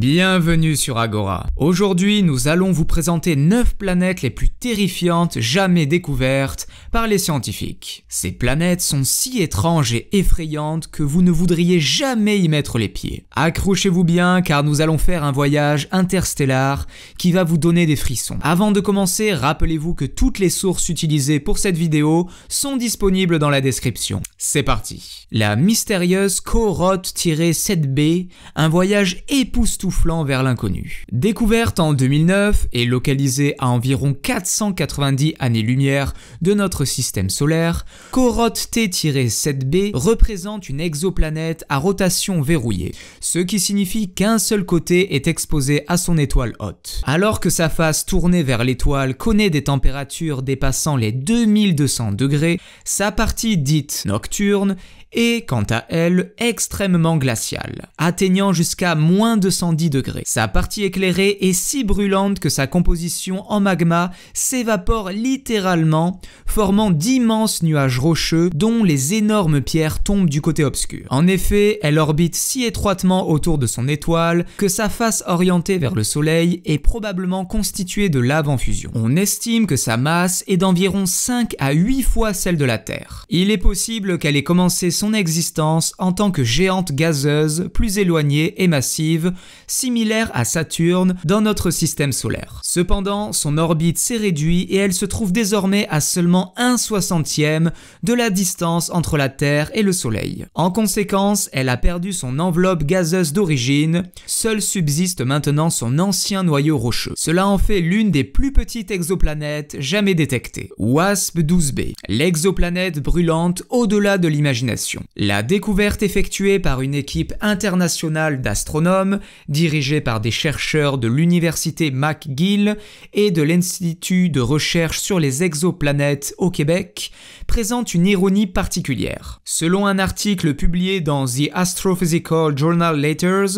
Bienvenue sur Agora. Aujourd'hui, nous allons vous présenter 9 planètes les plus terrifiantes jamais découvertes par les scientifiques. Ces planètes sont si étranges et effrayantes que vous ne voudriez jamais y mettre les pieds. Accrochez-vous bien car nous allons faire un voyage interstellaire qui va vous donner des frissons. Avant de commencer, rappelez-vous que toutes les sources utilisées pour cette vidéo sont disponibles dans la description. C'est parti. La mystérieuse korot 7 b un voyage époustouflant vers l'inconnu. Découverte en 2009 et localisée à environ 490 années-lumière de notre système solaire, Corot T-7b représente une exoplanète à rotation verrouillée, ce qui signifie qu'un seul côté est exposé à son étoile haute. Alors que sa face tournée vers l'étoile connaît des températures dépassant les 2200 degrés, sa partie dite nocturne et quant à elle extrêmement glaciale, atteignant jusqu'à moins de 110 degrés. Sa partie éclairée est si brûlante que sa composition en magma s'évapore littéralement, formant d'immenses nuages rocheux dont les énormes pierres tombent du côté obscur. En effet, elle orbite si étroitement autour de son étoile que sa face orientée vers le Soleil est probablement constituée de lave en fusion. On estime que sa masse est d'environ 5 à 8 fois celle de la Terre. Il est possible qu'elle ait commencé son existence en tant que géante gazeuse plus éloignée et massive, similaire à Saturne dans notre système solaire. Cependant, son orbite s'est réduite et elle se trouve désormais à seulement 1 soixantième de la distance entre la Terre et le Soleil. En conséquence, elle a perdu son enveloppe gazeuse d'origine, seul subsiste maintenant son ancien noyau rocheux. Cela en fait l'une des plus petites exoplanètes jamais détectées. WASP-12b, l'exoplanète brûlante au-delà de l'imagination. La découverte effectuée par une équipe internationale d'astronomes, dirigée par des chercheurs de l'université McGill et de l'Institut de recherche sur les exoplanètes au Québec, présente une ironie particulière. Selon un article publié dans The Astrophysical Journal Letters,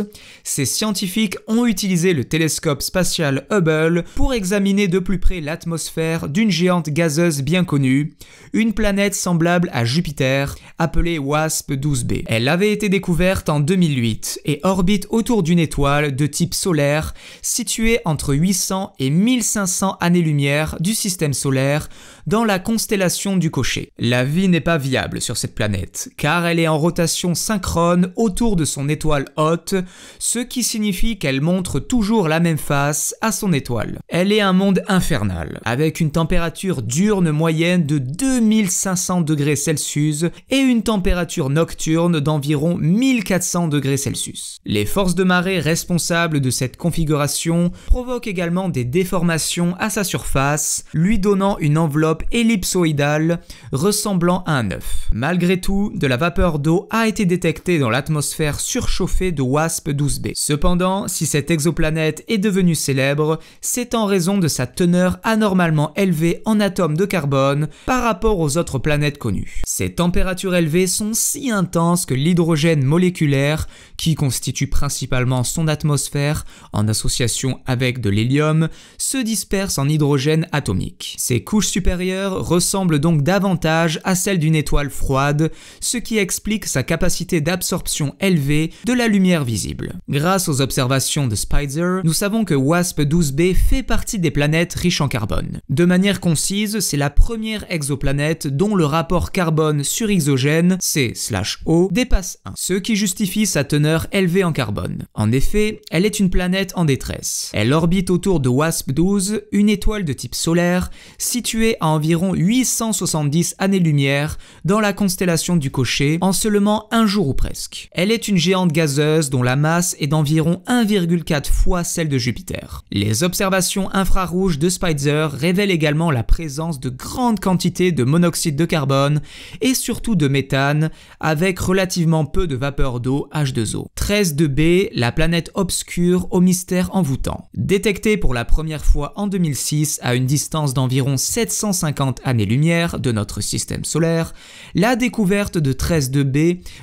ces scientifiques ont utilisé le télescope spatial Hubble pour examiner de plus près l'atmosphère d'une géante gazeuse bien connue, une planète semblable à Jupiter, appelée WASP-12b. Elle avait été découverte en 2008 et orbite autour d'une étoile de type solaire située entre 800 et 1500 années-lumière du système solaire dans la constellation du cocher. La vie n'est pas viable sur cette planète, car elle est en rotation synchrone autour de son étoile hôte, ce qui signifie qu'elle montre toujours la même face à son étoile. Elle est un monde infernal, avec une température diurne moyenne de 2500 degrés Celsius et une température nocturne d'environ 1400 degrés Celsius. Les forces de marée responsables de cette configuration provoquent également des déformations à sa surface, lui donnant une enveloppe ellipsoïdale ressemblant à un œuf. Malgré tout, de la vapeur d'eau a été détectée dans l'atmosphère surchauffée de WASP 12b. Cependant, si cette exoplanète est devenue célèbre, c'est en raison de sa teneur anormalement élevée en atomes de carbone par rapport aux autres planètes connues. Ces températures élevées sont si intenses que l'hydrogène moléculaire, qui constitue principalement son atmosphère en association avec de l'hélium, se disperse en hydrogène atomique. Ses couches supérieures ressemble donc davantage à celle d'une étoile froide, ce qui explique sa capacité d'absorption élevée de la lumière visible. Grâce aux observations de Spitzer, nous savons que WASP-12b fait partie des planètes riches en carbone. De manière concise, c'est la première exoplanète dont le rapport carbone sur exogène, C/O, dépasse 1, ce qui justifie sa teneur élevée en carbone. En effet, elle est une planète en détresse. Elle orbite autour de WASP-12, une étoile de type solaire, située en environ 870 années-lumière dans la constellation du Cocher en seulement un jour ou presque. Elle est une géante gazeuse dont la masse est d'environ 1,4 fois celle de Jupiter. Les observations infrarouges de Spitzer révèlent également la présence de grandes quantités de monoxyde de carbone et surtout de méthane avec relativement peu de vapeur d'eau H2O. 13 de B, la planète obscure au mystère envoûtant. Détectée pour la première fois en 2006 à une distance d'environ 750 années-lumière de notre système solaire, la découverte de 2 b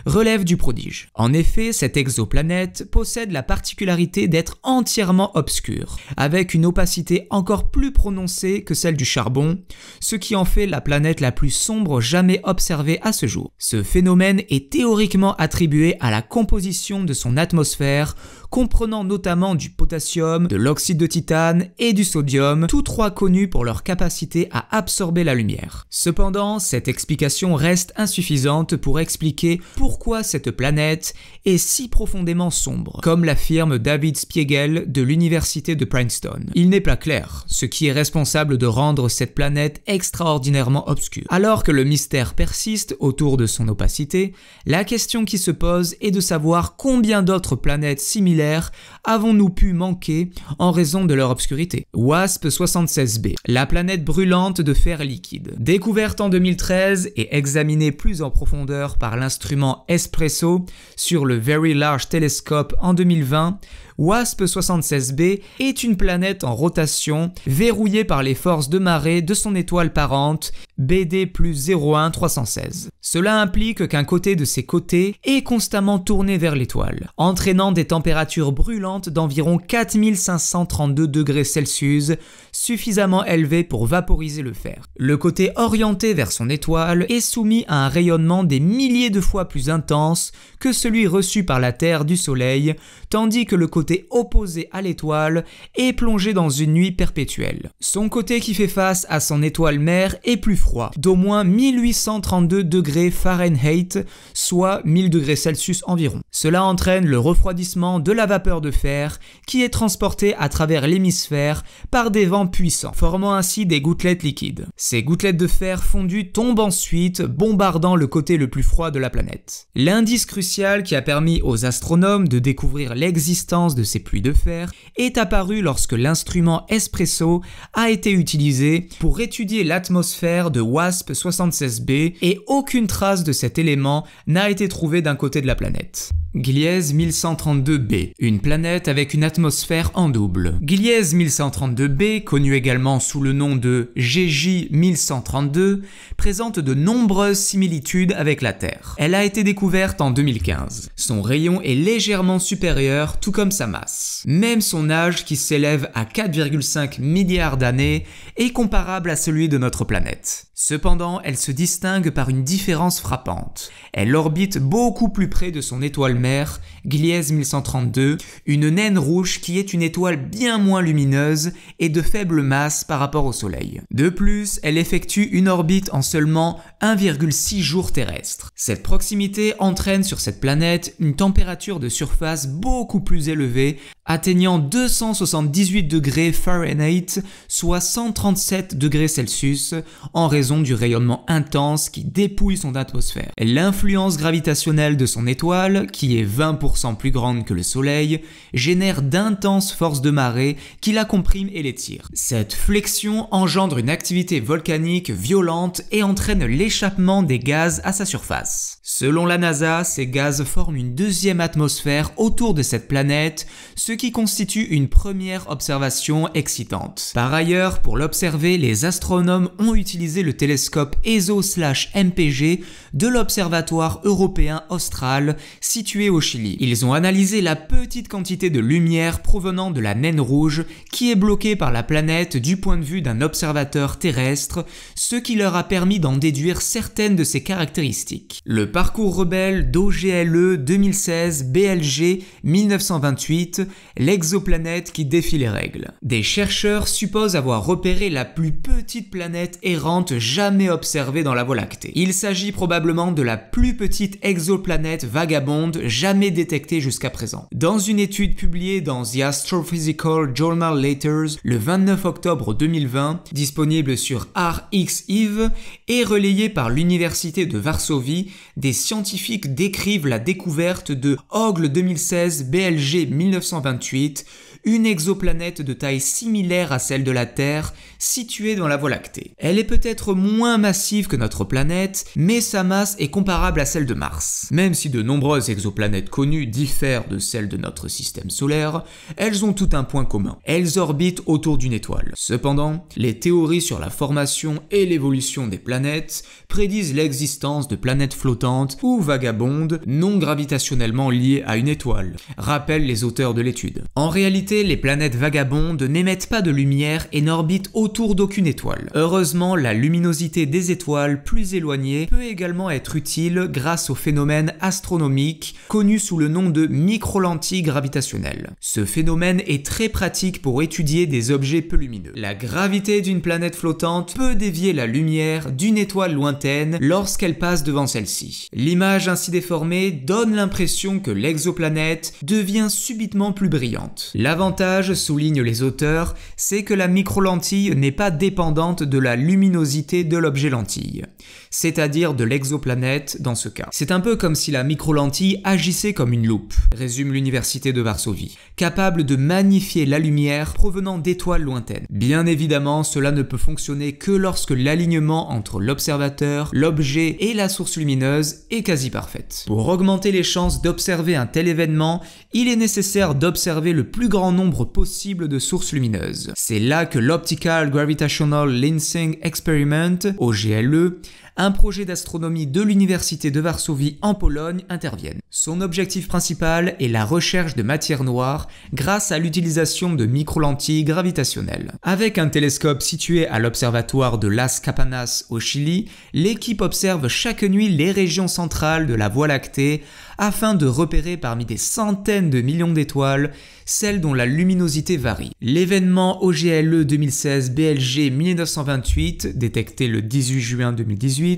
relève du prodige. En effet, cette exoplanète possède la particularité d'être entièrement obscure, avec une opacité encore plus prononcée que celle du charbon, ce qui en fait la planète la plus sombre jamais observée à ce jour. Ce phénomène est théoriquement attribué à la composition de son atmosphère, comprenant notamment du potassium, de l'oxyde de titane et du sodium, tous trois connus pour leur capacité à absorber absorber la lumière. Cependant, cette explication reste insuffisante pour expliquer pourquoi cette planète est si profondément sombre, comme l'affirme David Spiegel de l'université de Princeton. Il n'est pas clair ce qui est responsable de rendre cette planète extraordinairement obscure. Alors que le mystère persiste autour de son opacité, la question qui se pose est de savoir combien d'autres planètes similaires avons-nous pu manquer en raison de leur obscurité. WASP 76b, la planète brûlante de liquide. Découverte en 2013 et examinée plus en profondeur par l'instrument Espresso sur le Very Large Telescope en 2020, WASP-76b est une planète en rotation, verrouillée par les forces de marée de son étoile parente, BD plus 316 Cela implique qu'un côté de ses côtés est constamment tourné vers l'étoile, entraînant des températures brûlantes d'environ 4532 degrés Celsius, suffisamment élevées pour vaporiser le fer. Le côté orienté vers son étoile est soumis à un rayonnement des milliers de fois plus intense que celui reçu par la Terre du Soleil, tandis que le côté opposé à l'étoile et plongé dans une nuit perpétuelle. Son côté qui fait face à son étoile mère est plus froid, d'au moins 1832 degrés Fahrenheit, soit 1000 degrés Celsius environ. Cela entraîne le refroidissement de la vapeur de fer qui est transportée à travers l'hémisphère par des vents puissants, formant ainsi des gouttelettes liquides. Ces gouttelettes de fer fondues tombent ensuite, bombardant le côté le plus froid de la planète. L'indice crucial qui a permis aux astronomes de découvrir l'existence de ses pluies de fer, est apparu lorsque l'instrument Espresso a été utilisé pour étudier l'atmosphère de WASP 76b et aucune trace de cet élément n'a été trouvée d'un côté de la planète. Gliese 1132b, une planète avec une atmosphère en double. Gliese 1132b, connue également sous le nom de GJ 1132, présente de nombreuses similitudes avec la Terre. Elle a été découverte en 2015. Son rayon est légèrement supérieur, tout comme sa masse. Même son âge, qui s'élève à 4,5 milliards d'années, est comparable à celui de notre planète. Cependant, elle se distingue par une différence frappante. Elle orbite beaucoup plus près de son étoile mère, Gliese 1132, une naine rouge qui est une étoile bien moins lumineuse et de faible masse par rapport au Soleil. De plus, elle effectue une orbite en seulement 1,6 jours terrestres. Cette proximité entraîne sur cette planète une température de surface beaucoup plus élevée atteignant 278 degrés Fahrenheit, soit 137 degrés Celsius, en raison du rayonnement intense qui dépouille son atmosphère. L'influence gravitationnelle de son étoile, qui est 20% plus grande que le Soleil, génère d'intenses forces de marée qui la compriment et l'étirent. Cette flexion engendre une activité volcanique violente et entraîne l'échappement des gaz à sa surface. Selon la NASA, ces gaz forment une deuxième atmosphère autour de cette planète, ce qui constitue une première observation excitante. Par ailleurs, pour l'observer, les astronomes ont utilisé le télescope ESO/MPG de l'Observatoire européen austral situé au Chili. Ils ont analysé la petite quantité de lumière provenant de la naine rouge qui est bloquée par la planète du point de vue d'un observateur terrestre, ce qui leur a permis d'en déduire certaines de ses caractéristiques. Le parcours rebelle d'OGLE 2016 BLG 1928 l'exoplanète qui défie les règles. Des chercheurs supposent avoir repéré la plus petite planète errante jamais observée dans la Voie lactée. Il s'agit probablement de la plus petite exoplanète vagabonde jamais détectée jusqu'à présent. Dans une étude publiée dans The Astrophysical Journal Letters le 29 octobre 2020, disponible sur RXIV et relayée par l'université de Varsovie, des scientifiques décrivent la découverte de Ogle 2016 BLG 1923 28 une exoplanète de taille similaire à celle de la Terre, située dans la Voie lactée. Elle est peut-être moins massive que notre planète, mais sa masse est comparable à celle de Mars. Même si de nombreuses exoplanètes connues diffèrent de celles de notre système solaire, elles ont tout un point commun. Elles orbitent autour d'une étoile. Cependant, les théories sur la formation et l'évolution des planètes prédisent l'existence de planètes flottantes ou vagabondes non gravitationnellement liées à une étoile, rappellent les auteurs de l'étude. En réalité, les planètes vagabondes n'émettent pas de lumière et n'orbitent autour d'aucune étoile. Heureusement, la luminosité des étoiles plus éloignées peut également être utile grâce au phénomène astronomique connu sous le nom de microlentille gravitationnelle. Ce phénomène est très pratique pour étudier des objets peu lumineux. La gravité d'une planète flottante peut dévier la lumière d'une étoile lointaine lorsqu'elle passe devant celle-ci. L'image ainsi déformée donne l'impression que l'exoplanète devient subitement plus brillante. L'avantage, soulignent les auteurs, c'est que la micro-lentille n'est pas dépendante de la luminosité de l'objet lentille, c'est-à-dire de l'exoplanète dans ce cas. C'est un peu comme si la micro-lentille agissait comme une loupe, résume l'université de Varsovie, capable de magnifier la lumière provenant d'étoiles lointaines. Bien évidemment, cela ne peut fonctionner que lorsque l'alignement entre l'observateur, l'objet et la source lumineuse est quasi parfait. Pour augmenter les chances d'observer un tel événement, il est nécessaire d'observer le plus grand nombre possible de sources lumineuses. C'est là que l'Optical Gravitational Lensing Experiment, OGLE, un projet d'astronomie de l'Université de Varsovie en Pologne intervienne. Son objectif principal est la recherche de matière noire grâce à l'utilisation de micro-lentilles gravitationnelles. Avec un télescope situé à l'observatoire de Las Capanas au Chili, l'équipe observe chaque nuit les régions centrales de la Voie lactée afin de repérer parmi des centaines de millions d'étoiles celles dont la luminosité varie. L'événement OGLE 2016 BLG 1928, détecté le 18 juin 2018,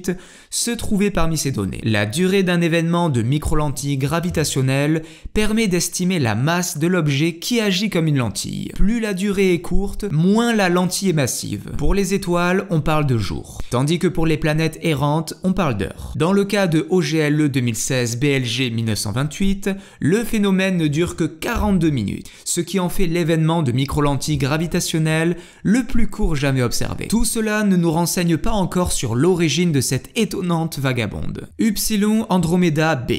se trouver parmi ces données. La durée d'un événement de micro-lentille gravitationnelle permet d'estimer la masse de l'objet qui agit comme une lentille. Plus la durée est courte, moins la lentille est massive. Pour les étoiles, on parle de jours, tandis que pour les planètes errantes, on parle d'heures. Dans le cas de OGLE 2016 BLG 1928, le phénomène ne dure que 42 minutes, ce qui en fait l'événement de micro-lentille gravitationnelle le plus court jamais observé. Tout cela ne nous renseigne pas encore sur l'origine de cette étonnante vagabonde. Upsilon Andromeda B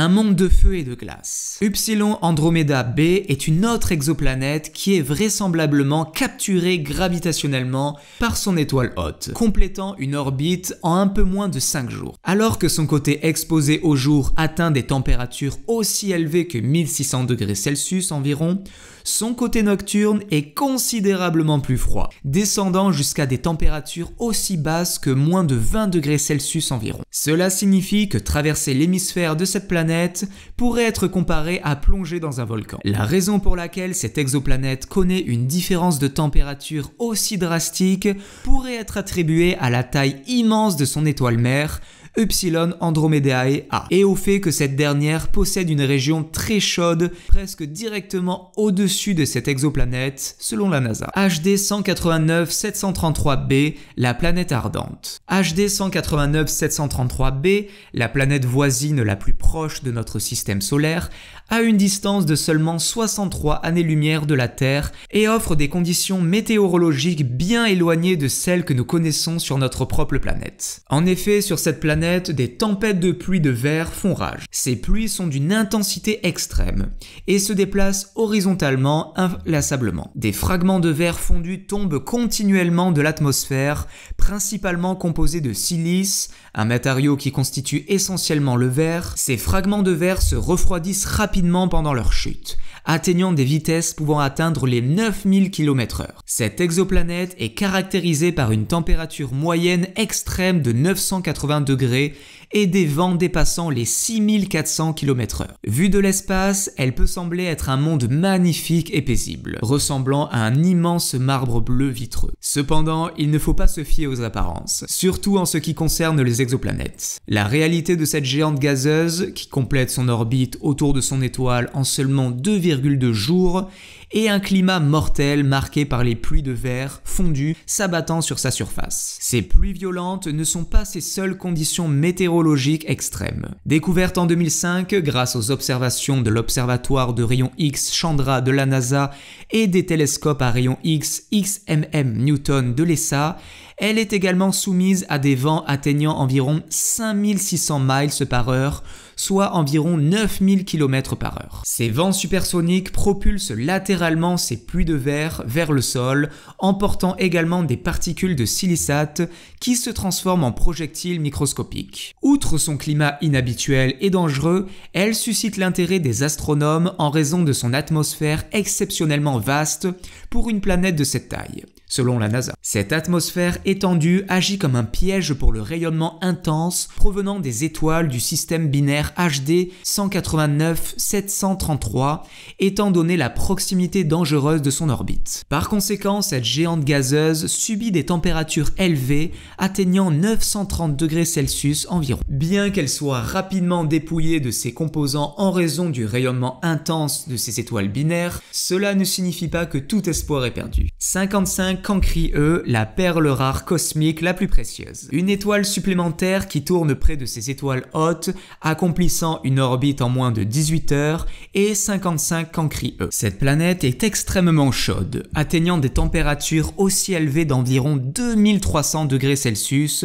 un monde de feu et de glace. Upsilon Andromeda b est une autre exoplanète qui est vraisemblablement capturée gravitationnellement par son étoile haute, complétant une orbite en un peu moins de 5 jours. Alors que son côté exposé au jour atteint des températures aussi élevées que 1600 degrés Celsius environ, son côté nocturne est considérablement plus froid, descendant jusqu'à des températures aussi basses que moins de 20 degrés Celsius environ. Cela signifie que traverser l'hémisphère de cette planète pourrait être comparée à plonger dans un volcan. La raison pour laquelle cette exoplanète connaît une différence de température aussi drastique pourrait être attribuée à la taille immense de son étoile mère, Epsilon Andromedae A, et au fait que cette dernière possède une région très chaude, presque directement au-dessus de cette exoplanète, selon la NASA. HD 189-733b, la planète ardente. HD 189-733b, la planète voisine la plus proche de notre système solaire, à une distance de seulement 63 années-lumière de la Terre et offre des conditions météorologiques bien éloignées de celles que nous connaissons sur notre propre planète. En effet, sur cette planète, des tempêtes de pluie de verre font rage. Ces pluies sont d'une intensité extrême et se déplacent horizontalement inlassablement. Des fragments de verre fondu tombent continuellement de l'atmosphère, principalement composés de silice, un matériau qui constitue essentiellement le verre. Ces fragments de verre se refroidissent rapidement pendant leur chute, atteignant des vitesses pouvant atteindre les 9000 km/h. Cette exoplanète est caractérisée par une température moyenne extrême de 980 degrés et des vents dépassant les 6400 km/h. Vue de l'espace, elle peut sembler être un monde magnifique et paisible, ressemblant à un immense marbre bleu vitreux. Cependant, il ne faut pas se fier aux apparences, surtout en ce qui concerne les exoplanètes. La réalité de cette géante gazeuse, qui complète son orbite autour de son étoile en seulement 2, de jours et un climat mortel marqué par les pluies de verre fondues s'abattant sur sa surface. Ces pluies violentes ne sont pas ses seules conditions météorologiques extrêmes. Découverte en 2005 grâce aux observations de l'observatoire de rayons X Chandra de la NASA et des télescopes à rayons X XMM Newton de l'ESA, elle est également soumise à des vents atteignant environ 5600 miles par heure, soit environ 9000 km par heure. Ces vents supersoniques propulsent latéralement ces pluies de verre vers le sol, emportant également des particules de silicate qui se transforment en projectiles microscopiques. Outre son climat inhabituel et dangereux, elle suscite l'intérêt des astronomes en raison de son atmosphère exceptionnellement vaste pour une planète de cette taille selon la NASA. Cette atmosphère étendue agit comme un piège pour le rayonnement intense provenant des étoiles du système binaire HD 189-733, étant donné la proximité dangereuse de son orbite. Par conséquent, cette géante gazeuse subit des températures élevées, atteignant 930 degrés Celsius environ. Bien qu'elle soit rapidement dépouillée de ses composants en raison du rayonnement intense de ces étoiles binaires, cela ne signifie pas que tout espoir est perdu. 55 Cancri E, la perle rare cosmique la plus précieuse. Une étoile supplémentaire qui tourne près de ces étoiles hautes accomplissant une orbite en moins de 18 heures, et 55 Cancri E. Cette planète est extrêmement chaude, atteignant des températures aussi élevées d'environ 2300 degrés Celsius,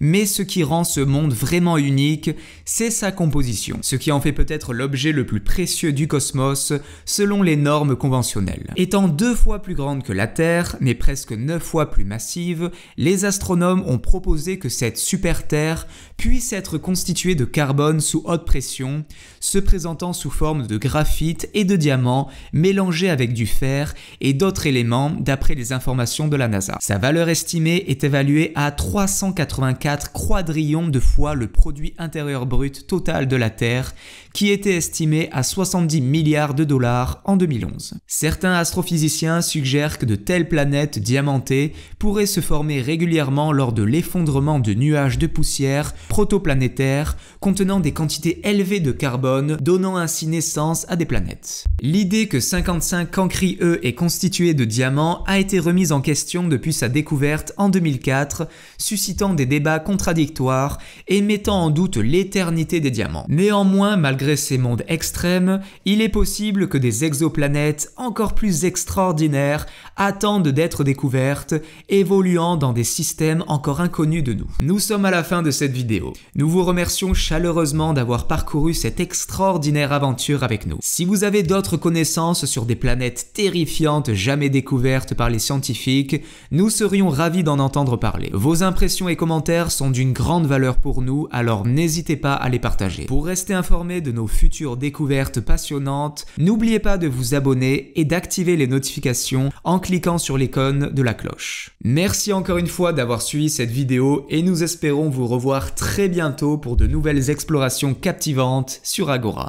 mais ce qui rend ce monde vraiment unique, c'est sa composition, ce qui en fait peut-être l'objet le plus précieux du cosmos selon les normes conventionnelles. Étant deux fois plus grande que la Terre, mais presque 9 fois plus massive, les astronomes ont proposé que cette super-Terre puisse être constituée de carbone sous haute pression, se présentant sous forme de graphite et de diamant mélangés avec du fer et d'autres éléments d'après les informations de la NASA. Sa valeur estimée est évaluée à 384 quadrillions de fois le produit intérieur brut total de la Terre, qui était estimé à 70 milliards de dollars en 2011. Certains astrophysiciens suggèrent que de telles planètes diamantée pourrait se former régulièrement lors de l'effondrement de nuages de poussière protoplanétaires contenant des quantités élevées de carbone, donnant ainsi naissance à des planètes. L'idée que 55 Cancri E est constitué de diamants a été remise en question depuis sa découverte en 2004, suscitant des débats contradictoires et mettant en doute l'éternité des diamants. Néanmoins, malgré ces mondes extrêmes, il est possible que des exoplanètes encore plus extraordinaires attendent d'être découvertes, évoluant dans des systèmes encore inconnus de nous. Nous sommes à la fin de cette vidéo. Nous vous remercions chaleureusement d'avoir parcouru cette extraordinaire aventure avec nous. Si vous avez d'autres connaissances sur des planètes terrifiantes jamais découvertes par les scientifiques, nous serions ravis d'en entendre parler. Vos impressions et commentaires sont d'une grande valeur pour nous, alors n'hésitez pas à les partager. Pour rester informé de nos futures découvertes passionnantes, n'oubliez pas de vous abonner et d'activer les notifications en cliquant sur l'icône de la cloche. Merci encore une fois d'avoir suivi cette vidéo et nous espérons vous revoir très bientôt pour de nouvelles explorations captivantes sur Agora.